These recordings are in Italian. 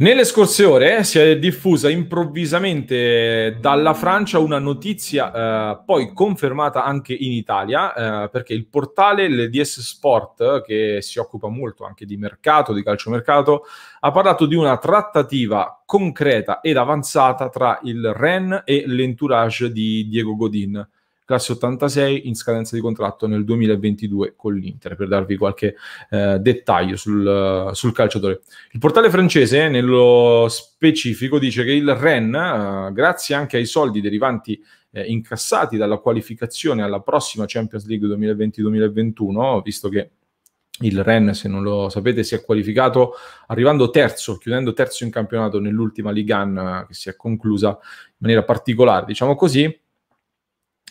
Nelle scorse ore si è diffusa improvvisamente dalla Francia una notizia eh, poi confermata anche in Italia eh, perché il portale LDS Sport che si occupa molto anche di mercato, di calciomercato, ha parlato di una trattativa concreta ed avanzata tra il Rennes e l'entourage di Diego Godin classe 86 in scadenza di contratto nel 2022 con l'Inter, per darvi qualche eh, dettaglio sul, sul, calciatore. Il portale francese, nello specifico, dice che il Rennes, eh, grazie anche ai soldi derivanti eh, incassati dalla qualificazione alla prossima Champions League 2020-2021, visto che il Rennes, se non lo sapete, si è qualificato arrivando terzo, chiudendo terzo in campionato nell'ultima Ligan eh, che si è conclusa in maniera particolare, diciamo così.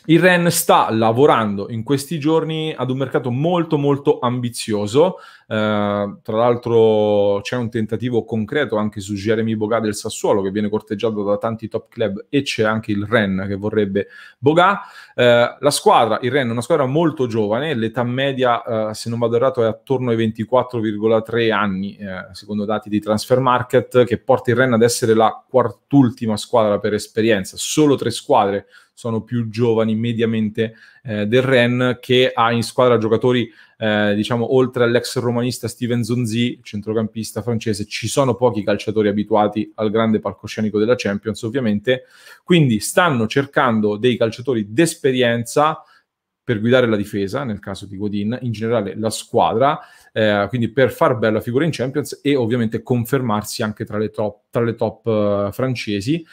Il Ren sta lavorando in questi giorni ad un mercato molto molto ambizioso, eh, tra l'altro c'è un tentativo concreto anche su Jeremy Boga del Sassuolo che viene corteggiato da tanti top club e c'è anche il Ren che vorrebbe Boga. Eh, la squadra, il Ren è una squadra molto giovane, l'età media eh, se non vado errato è attorno ai 24,3 anni eh, secondo dati di Transfer Market che porta il Ren ad essere la quartultima squadra per esperienza, solo tre squadre sono più giovani mediamente eh, del Ren, che ha in squadra giocatori, eh, diciamo, oltre all'ex romanista Steven Zonzi, centrocampista francese, ci sono pochi calciatori abituati al grande palcoscenico della Champions, ovviamente. Quindi stanno cercando dei calciatori d'esperienza per guidare la difesa, nel caso di Godin, in generale la squadra, eh, quindi per far bella figura in Champions e ovviamente confermarsi anche tra le top, tra le top eh, francesi.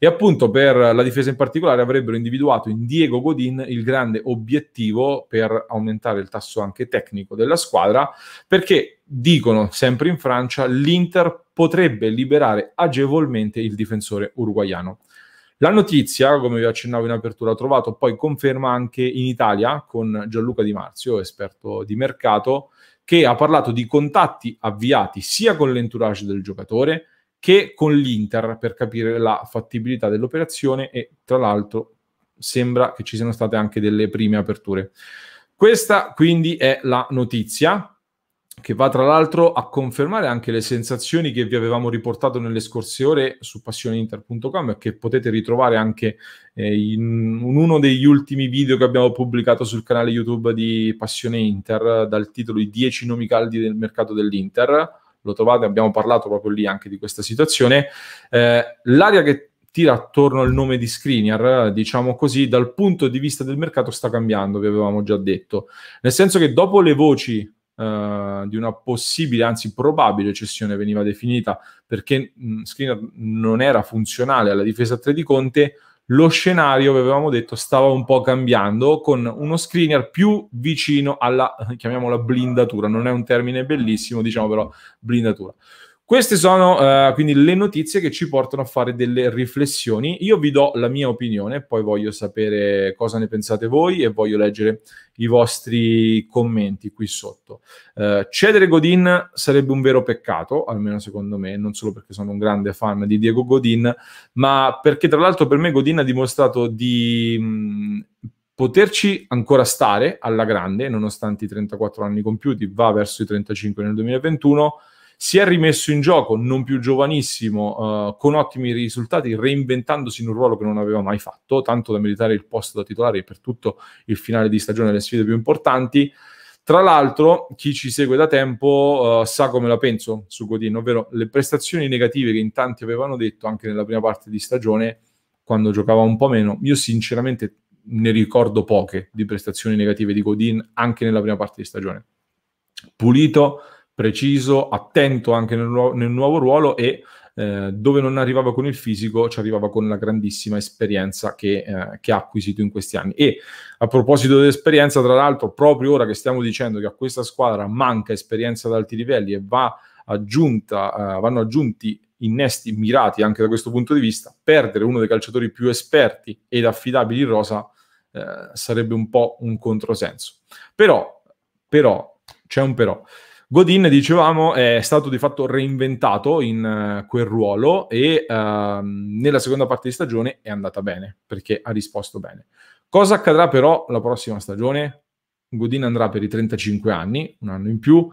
E appunto per la difesa in particolare avrebbero individuato in Diego Godin il grande obiettivo per aumentare il tasso anche tecnico della squadra, perché dicono sempre in Francia l'Inter potrebbe liberare agevolmente il difensore uruguayano. La notizia, come vi accennavo in apertura, ho trovato poi conferma anche in Italia con Gianluca Di Marzio, esperto di mercato, che ha parlato di contatti avviati sia con l'entourage del giocatore, che con l'Inter per capire la fattibilità dell'operazione e tra l'altro sembra che ci siano state anche delle prime aperture. Questa quindi è la notizia che va tra l'altro a confermare anche le sensazioni che vi avevamo riportato nelle scorse ore su passioneinter.com e che potete ritrovare anche eh, in uno degli ultimi video che abbiamo pubblicato sul canale YouTube di Passione Inter dal titolo I 10 nomi caldi del mercato dell'Inter lo trovate, abbiamo parlato proprio lì anche di questa situazione. Eh, l'area che tira attorno al nome di Screener, diciamo così, dal punto di vista del mercato sta cambiando, vi avevamo già detto. Nel senso che dopo le voci eh, di una possibile, anzi probabile cessione veniva definita perché mh, Screener non era funzionale alla difesa 3 di Conte, lo scenario, avevamo detto, stava un po' cambiando con uno screener più vicino alla, chiamiamola, blindatura. Non è un termine bellissimo, diciamo però, blindatura. Queste sono uh, quindi le notizie che ci portano a fare delle riflessioni. Io vi do la mia opinione, poi voglio sapere cosa ne pensate voi e voglio leggere i vostri commenti qui sotto. Uh, cedere Godin sarebbe un vero peccato, almeno secondo me, non solo perché sono un grande fan di Diego Godin, ma perché tra l'altro per me Godin ha dimostrato di mh, poterci ancora stare alla grande, nonostante i 34 anni compiuti, va verso i 35 nel 2021 si è rimesso in gioco, non più giovanissimo, eh, con ottimi risultati, reinventandosi in un ruolo che non aveva mai fatto, tanto da meritare il posto da titolare per tutto il finale di stagione le sfide più importanti. Tra l'altro, chi ci segue da tempo uh, sa come la penso su Godin, ovvero le prestazioni negative che in tanti avevano detto anche nella prima parte di stagione, quando giocava un po' meno. Io sinceramente ne ricordo poche di prestazioni negative di Godin anche nella prima parte di stagione. Pulito, preciso, attento anche nel, nu- nel nuovo ruolo e eh, dove non arrivava con il fisico ci arrivava con la grandissima esperienza che, eh, che, ha acquisito in questi anni. E a proposito dell'esperienza, tra l'altro, proprio ora che stiamo dicendo che a questa squadra manca esperienza ad alti livelli e va aggiunta, eh, vanno aggiunti innesti mirati anche da questo punto di vista, perdere uno dei calciatori più esperti ed affidabili in rosa eh, sarebbe un po' un controsenso. Però, però, c'è un però. Godin, dicevamo, è stato di fatto reinventato in eh, quel ruolo e ehm, nella seconda parte di stagione è andata bene, perché ha risposto bene. Cosa accadrà però la prossima stagione? Godin andrà per i 35 anni, un anno in più.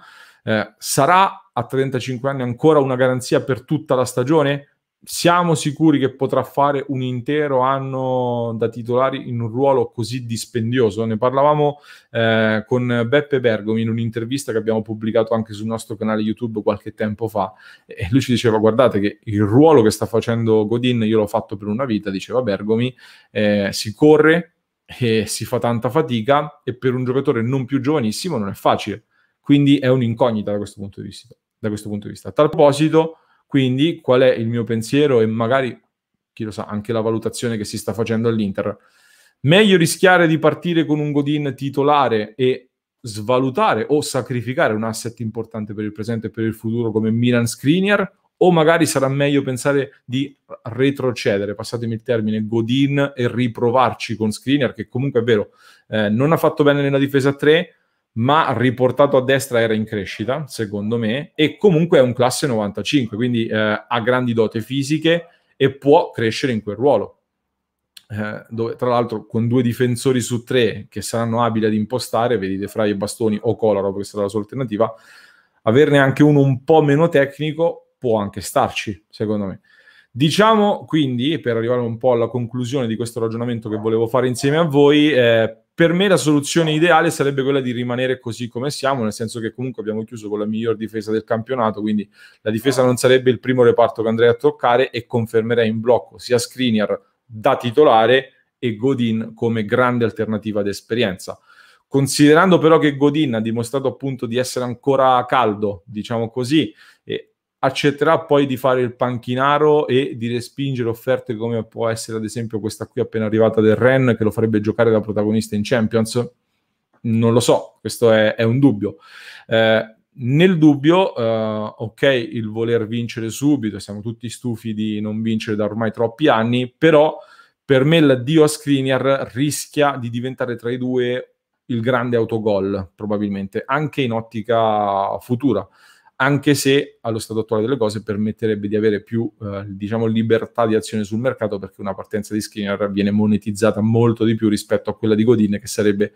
Eh, sarà a 35 anni ancora una garanzia per tutta la stagione? siamo sicuri che potrà fare un intero anno da titolare in un ruolo così dispendioso? Ne parlavamo eh, con Beppe Bergomi in un'intervista che abbiamo pubblicato anche sul nostro canale YouTube qualche tempo fa e lui ci diceva guardate che il ruolo che sta facendo Godin io l'ho fatto per una vita, diceva Bergomi, eh, si corre e si fa tanta fatica e per un giocatore non più giovanissimo non è facile, quindi è un'incognita da questo punto di vista. Da questo punto di vista. A tal proposito quindi qual è il mio pensiero e magari, chi lo sa, anche la valutazione che si sta facendo all'Inter? Meglio rischiare di partire con un Godin titolare e svalutare o sacrificare un asset importante per il presente e per il futuro come Milan Screener o magari sarà meglio pensare di retrocedere, passatemi il termine, Godin e riprovarci con Screener che comunque è vero, eh, non ha fatto bene nella difesa 3, ma riportato a destra era in crescita, secondo me, e comunque è un classe 95, quindi eh, ha grandi dote fisiche e può crescere in quel ruolo. Eh, dove, tra l'altro con due difensori su tre che saranno abili ad impostare, vedete fra i Bastoni o Colaro, questa è la sua alternativa, averne anche uno un po' meno tecnico può anche starci, secondo me. Diciamo quindi, per arrivare un po' alla conclusione di questo ragionamento che volevo fare insieme a voi, eh, per me la soluzione ideale sarebbe quella di rimanere così come siamo, nel senso che comunque abbiamo chiuso con la miglior difesa del campionato, quindi la difesa non sarebbe il primo reparto che andrei a toccare e confermerei in blocco sia Skriniar da titolare e Godin come grande alternativa d'esperienza. Considerando però che Godin ha dimostrato appunto di essere ancora caldo, diciamo così, e accetterà poi di fare il panchinaro e di respingere offerte come può essere ad esempio questa qui appena arrivata del Ren che lo farebbe giocare da protagonista in Champions? Non lo so, questo è, è un dubbio. Eh, nel dubbio, eh, ok, il voler vincere subito, siamo tutti stufi di non vincere da ormai troppi anni, però per me l'addio a Skriniar rischia di diventare tra i due il grande autogol, probabilmente, anche in ottica futura anche se allo stato attuale delle cose permetterebbe di avere più eh, diciamo, libertà di azione sul mercato perché una partenza di Skinner viene monetizzata molto di più rispetto a quella di Godin che sarebbe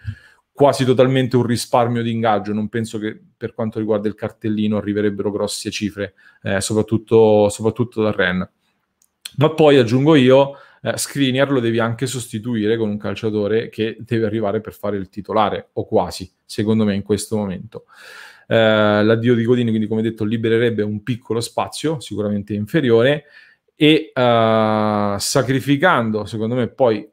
quasi totalmente un risparmio di ingaggio, non penso che per quanto riguarda il cartellino arriverebbero grosse cifre, eh, soprattutto, soprattutto da Ren. Ma poi aggiungo io, eh, Skriniar lo devi anche sostituire con un calciatore che deve arrivare per fare il titolare, o quasi, secondo me in questo momento eh, l'addio di Godin, quindi come detto libererebbe un piccolo spazio, sicuramente inferiore, e eh, sacrificando, secondo me, poi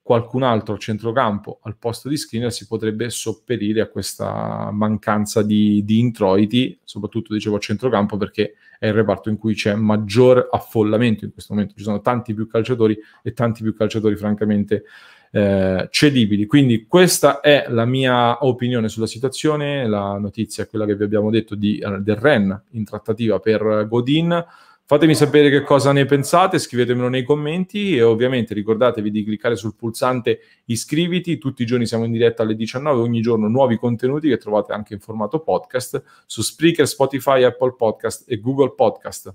qualcun altro al centrocampo al posto di Skriniar si potrebbe sopperire a questa mancanza di, di introiti, soprattutto dicevo a centrocampo perché è il reparto in cui c'è maggior affollamento in questo momento, ci sono tanti più calciatori e tanti più calciatori francamente eh, cedibili. Quindi questa è la mia opinione sulla situazione, la notizia è quella che vi abbiamo detto di, eh, del Ren in trattativa per Godin. Fatemi sapere che cosa ne pensate, scrivetemelo nei commenti e ovviamente ricordatevi di cliccare sul pulsante iscriviti, tutti i giorni siamo in diretta alle 19, ogni giorno nuovi contenuti che trovate anche in formato podcast su Spreaker, Spotify, Apple Podcast e Google Podcast.